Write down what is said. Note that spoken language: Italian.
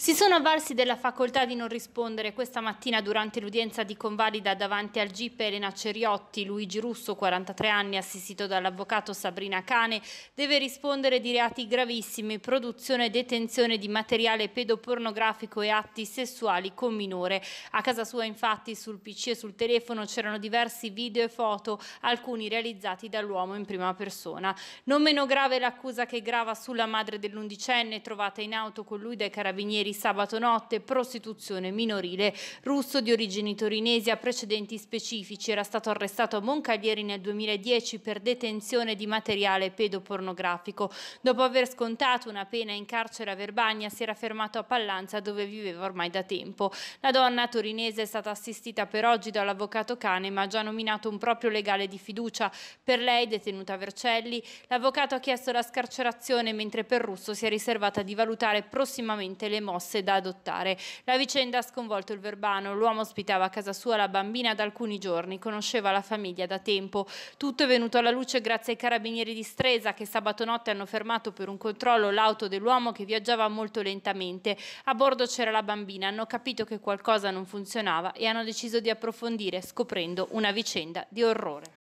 Si sono avvalsi della facoltà di non rispondere questa mattina durante l'udienza di convalida davanti al GIP Elena Ceriotti. Luigi Russo, 43 anni, assistito dall'avvocato Sabrina Cane, deve rispondere di reati gravissimi, produzione e detenzione di materiale pedopornografico e atti sessuali con minore. A casa sua, infatti, sul PC e sul telefono c'erano diversi video e foto, alcuni realizzati dall'uomo in prima persona. Non meno grave l'accusa che grava sulla madre dell'undicenne, trovata in auto con lui dai carabinieri ieri sabato notte, prostituzione minorile. Russo di origini torinesi a precedenti specifici era stato arrestato a Moncaglieri nel 2010 per detenzione di materiale pedopornografico. Dopo aver scontato una pena in carcere a Verbagna si era fermato a Pallanza dove viveva ormai da tempo. La donna torinese è stata assistita per oggi dall'avvocato Cane ma ha già nominato un proprio legale di fiducia. Per lei, detenuta Vercelli, l'avvocato ha chiesto la scarcerazione mentre per Russo si è riservata di valutare prossimamente le mosse mosse da adottare. La vicenda ha sconvolto il Verbano, l'uomo ospitava a casa sua la bambina da alcuni giorni, conosceva la famiglia da tempo. Tutto è venuto alla luce grazie ai carabinieri di Stresa che sabato notte hanno fermato per un controllo l'auto dell'uomo che viaggiava molto lentamente. A bordo c'era la bambina, hanno capito che qualcosa non funzionava e hanno deciso di approfondire scoprendo una vicenda di orrore.